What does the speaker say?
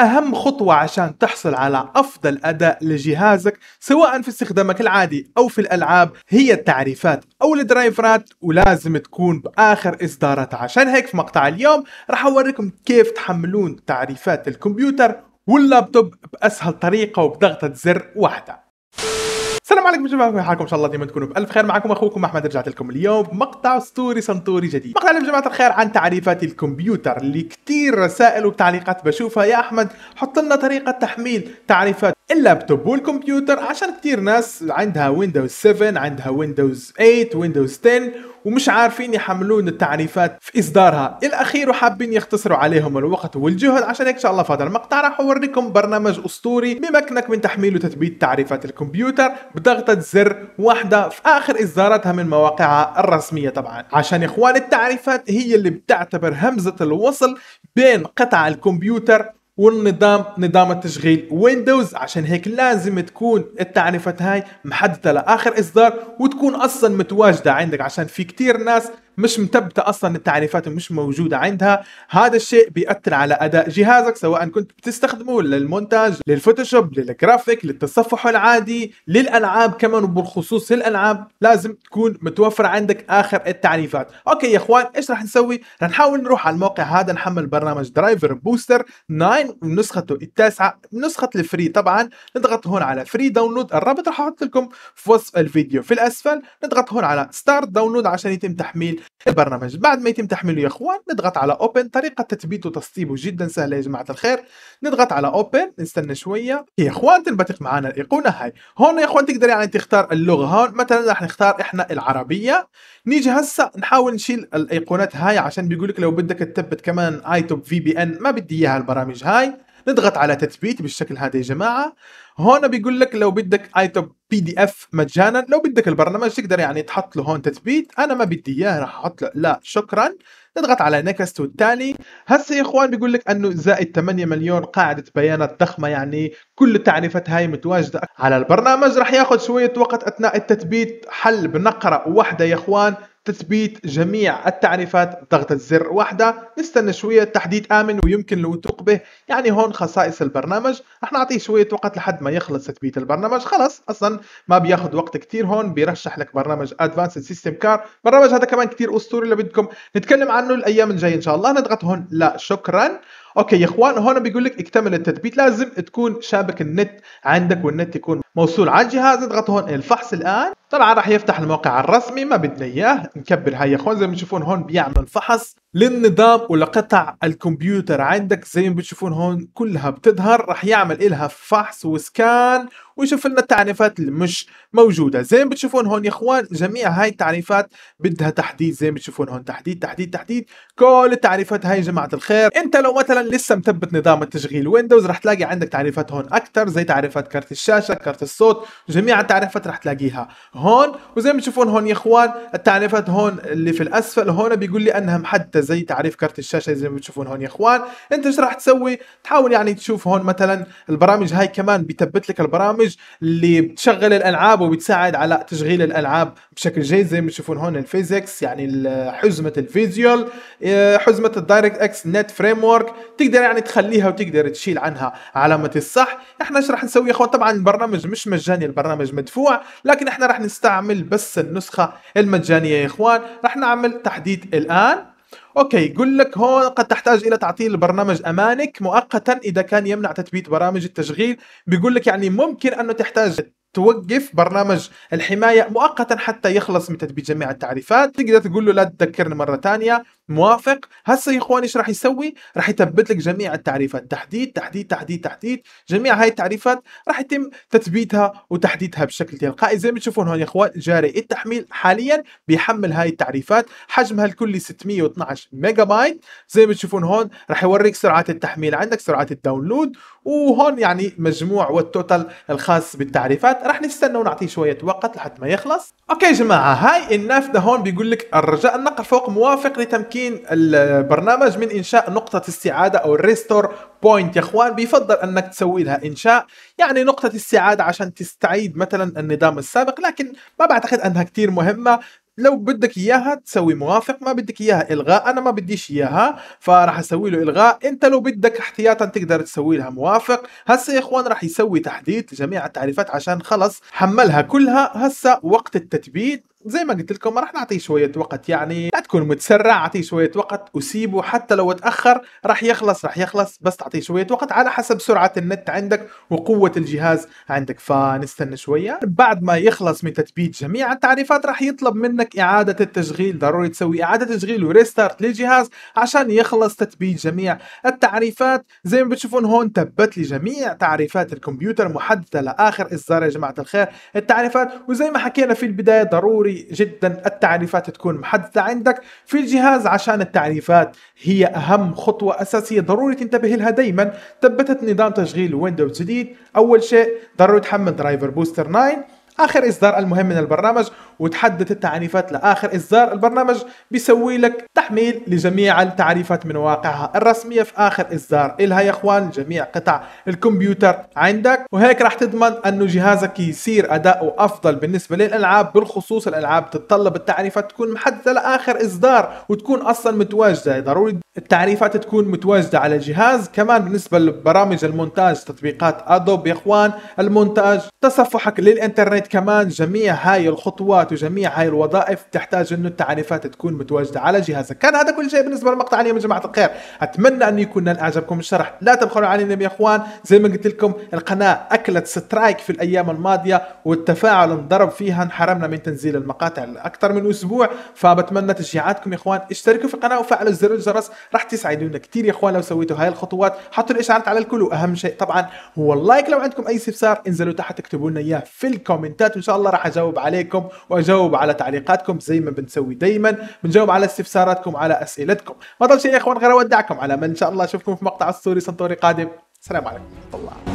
أهم خطوة عشان تحصل على أفضل أداء لجهازك سواء في استخدامك العادي أو في الألعاب هي التعريفات أو الدرايفرات ولازم تكون بآخر إصدارات عشان هيك في مقطع اليوم راح أوريكم كيف تحملون تعريفات الكمبيوتر واللابتوب بأسهل طريقة وبضغطة زر واحدة السلام عليكم جماعه كيف حالكم ان شاء الله ديما تكونوا بالف خير معكم اخوكم احمد رجعت لكم اليوم بمقطع ستوري سنتوري جديد مقطع يا جماعه الخير عن تعريفات الكمبيوتر اللي كثير رسائل وتعليقات بشوفها يا احمد حط لنا طريقه تحميل تعريفات اللابتوب والكمبيوتر عشان كثير ناس عندها ويندوز 7 عندها ويندوز 8 ويندوز 10 ومش عارفين يحملون التعريفات في اصدارها الاخير وحابين يختصروا عليهم الوقت والجهد عشان هيك ان شاء الله في هذا المقطع راح اوريكم برنامج اسطوري بمكنك من تحميل وتثبيت تعريفات الكمبيوتر بضغطة زر واحدة في اخر اصداراتها من مواقعها الرسمية طبعا عشان اخوان التعريفات هي اللي بتعتبر همزة الوصل بين قطع الكمبيوتر والنظام نظام التشغيل ويندوز عشان هيك لازم تكون التعريفات هاي محددة لآخر إصدار وتكون أصلا متواجدة عندك عشان في كتير ناس مش مثبته اصلا التعريفات مش موجوده عندها هذا الشيء بيأثر على اداء جهازك سواء كنت بتستخدمه للمونتاج للفوتوشوب للجرافيك للتصفح العادي للالعاب كمان وبالخصوص الالعاب لازم تكون متوفر عندك اخر التعريفات اوكي يا اخوان ايش رح نسوي رح نحاول نروح على الموقع هذا نحمل برنامج درايفر بوستر 9 نسخته التاسعه نسخه الفري طبعا نضغط هون على فري داونلود الرابط رح احط لكم في وصف الفيديو في الاسفل نضغط هون على ستارت داونلود عشان يتم تحميل البرنامج بعد ما يتم تحميله يا اخوان نضغط على اوبن طريقه تثبيته وتسطيبه جدا سهله يا جماعه الخير نضغط على اوبن نستنى شويه يا اخوان تنبثق معنا الايقونه هاي هون يا اخوان تقدر يعني تختار اللغه هون مثلا راح نختار احنا العربيه نيجي هسه نحاول نشيل الايقونات هاي عشان بيقول لك لو بدك تثبت كمان اي توب في بي ان ما بدي اياها البرامج هاي نضغط على تثبيت بالشكل هذا يا جماعه هون بيقول لك لو بدك ايتوب بي دي اف مجانا لو بدك البرنامج تقدر يعني تحط له هون تثبيت انا ما بدي اياه راح احط له لا شكرا نضغط على نكست والتالي هسه يا اخوان بيقول لك انه زائد 8 مليون قاعده بيانات ضخمه يعني كل التعريفات هاي متواجده على البرنامج راح ياخذ شويه وقت اثناء التثبيت حل بنقره واحده يا اخوان تثبيت جميع التعريفات بضغطة زر واحدة نستنى شوية تحديد آمن ويمكن الوثوق به يعني هون خصائص البرنامج رح نعطيه شوية وقت لحد ما يخلص تثبيت البرنامج خلص أصلا ما بياخد وقت كتير هون بيرشح لك برنامج Advanced System Car برنامج هذا كمان كتير أسطوري اللي بدكم نتكلم عنه الأيام الجاية إن شاء الله نضغط هون لا شكرا اوكي يا اخوان هون بيقول لك اكتمل التثبيت لازم تكون شابك النت عندك والنت يكون موصول على الجهاز اضغط هون الفحص الان طبعا راح يفتح الموقع الرسمي ما بدنا اياه نكبر هاي يا اخوان زي ما تشوفون هون بيعمل فحص للنظام ولقطع الكمبيوتر عندك زي ما بتشوفون هون كلها بتظهر راح يعمل إلها فحص وسكان ويشوف لنا التعريفات اللي مش موجوده زي ما بتشوفون هون يا اخوان جميع هاي التعريفات بدها تحديد زي ما بتشوفون هون تحديد تحديد تحديد كل التعريفات هاي يا جماعه الخير انت لو مثلا لسه مثبت نظام التشغيل ويندوز رح تلاقي عندك تعريفات هون اكثر زي تعريفات كارت الشاشه كارت الصوت جميع التعريفات رح تلاقيها هون وزي ما بتشوفون هون يا اخوان التعريفات هون اللي في الاسفل هون بيقول لي انها محدده زي تعريف كارت الشاشه زي ما بتشوفون هون يا اخوان انت ايش راح تسوي تحاول يعني تشوف هون مثلا البرامج هاي كمان بيثبت لك البرامج اللي بتشغل الالعاب وبتساعد على تشغيل الالعاب بشكل جيد زي ما تشوفون هون الفيزكس يعني حزمه الفيزيوال آه، حزمه الدايركت اكس نت فريم ورك تقدر يعني تخليها وتقدر تشيل عنها علامه الصح احنا ايش راح نسوي يا اخوان طبعا البرنامج مش مجاني البرنامج مدفوع لكن احنا راح نستعمل بس النسخه المجانيه يا اخوان راح نعمل تحديد الان اوكي إيه. يقول لك هون قد تحتاج الى تعطيل البرنامج امانك مؤقتا اذا كان يمنع تثبيت برامج التشغيل بيقول لك يعني ممكن انه تحتاج توقف برنامج الحماية مؤقتا حتى يخلص من تثبيت جميع التعريفات تقدر تقول له لا تذكرني مرة ثانية موافق هسه يا اخواني ايش راح يسوي راح يثبت لك جميع التعريفات تحديد تحديد تحديد تحديد جميع هاي التعريفات راح يتم تثبيتها وتحديدها بشكل تلقائي زي ما تشوفون هون يا اخوان جاري التحميل حاليا بيحمل هاي التعريفات حجمها الكلي 612 ميجا بايت زي ما تشوفون هون راح يوريك سرعه التحميل عندك سرعه الداونلود وهون يعني مجموع والتوتال الخاص بالتعريفات راح نستنى ونعطيه شويه وقت لحد ما يخلص اوكي يا جماعه هاي النافذه هون بيقول لك الرجاء النقر فوق موافق لتمكين تمكين البرنامج من انشاء نقطه استعاده او الريستور بوينت يا اخوان بيفضل انك تسوي لها انشاء يعني نقطه استعاده عشان تستعيد مثلا النظام السابق لكن ما بعتقد انها كثير مهمه لو بدك اياها تسوي موافق ما بدك اياها الغاء انا ما بديش اياها فراح اسوي له الغاء انت لو بدك احتياطا تقدر تسوي لها موافق هسه يا اخوان راح يسوي تحديث لجميع التعريفات عشان خلص حملها كلها هسه وقت التثبيت زي ما قلت لكم راح نعطيه شويه وقت يعني لا تكون متسرع اعطيه شويه وقت وسيبه حتى لو تاخر راح يخلص راح يخلص بس تعطيه شويه وقت على حسب سرعه النت عندك وقوه الجهاز عندك فنستنى شويه بعد ما يخلص من تثبيت جميع التعريفات راح يطلب منك اعاده التشغيل ضروري تسوي اعاده تشغيل وريستارت للجهاز عشان يخلص تثبيت جميع التعريفات زي ما بتشوفون هون ثبت لي جميع تعريفات الكمبيوتر محدده لاخر اصدار يا جماعه الخير التعريفات وزي ما حكينا في البدايه ضروري ضروري جدا التعريفات تكون محددة عندك في الجهاز عشان التعريفات هي أهم خطوة أساسية ضروري تنتبه لها دايما ثبتت نظام تشغيل ويندوز جديد أول شيء ضروري تحمل درايفر بوستر 9 اخر اصدار المهم من البرنامج وتحدد التعريفات لاخر اصدار البرنامج بيسوي لك تحميل لجميع التعريفات من واقعها الرسميه في اخر اصدار الها يا اخوان جميع قطع الكمبيوتر عندك وهيك راح تضمن انه جهازك يصير اداؤه افضل بالنسبه للالعاب بالخصوص الالعاب تتطلب التعريفات تكون محدده لاخر اصدار وتكون اصلا متواجده ضروري التعريفات تكون متواجده على الجهاز كمان بالنسبه لبرامج المونتاج تطبيقات ادوب يا اخوان المونتاج تصفحك للانترنت زائد كمان جميع هاي الخطوات وجميع هاي الوظائف تحتاج انه التعريفات تكون متواجده على جهازك كان هذا كل شيء بالنسبه لمقطع اليوم يا جماعه الخير اتمنى انه يكون نال الشرح لا تبخلوا علينا يا اخوان زي ما قلت لكم القناه اكلت سترايك في الايام الماضيه والتفاعل انضرب فيها انحرمنا من تنزيل المقاطع لاكثر من اسبوع فبتمنى تشجيعاتكم يا اخوان اشتركوا في القناه وفعلوا زر الجرس راح تسعدونا كثير يا اخوان لو سويتوا هاي الخطوات حطوا الاشعارات على الكل واهم شيء طبعا هو اللايك لو عندكم اي استفسار انزلوا تحت اكتبوا لنا اياه في الكومنت هنتات وان شاء الله راح اجاوب عليكم واجاوب على تعليقاتكم زي ما بنسوي دائما بنجاوب على استفساراتكم على اسئلتكم ما ضل شيء يا اخوان غير اودعكم على من ان شاء الله اشوفكم في مقطع اسطوري سنتوري قادم السلام عليكم ورحمه الله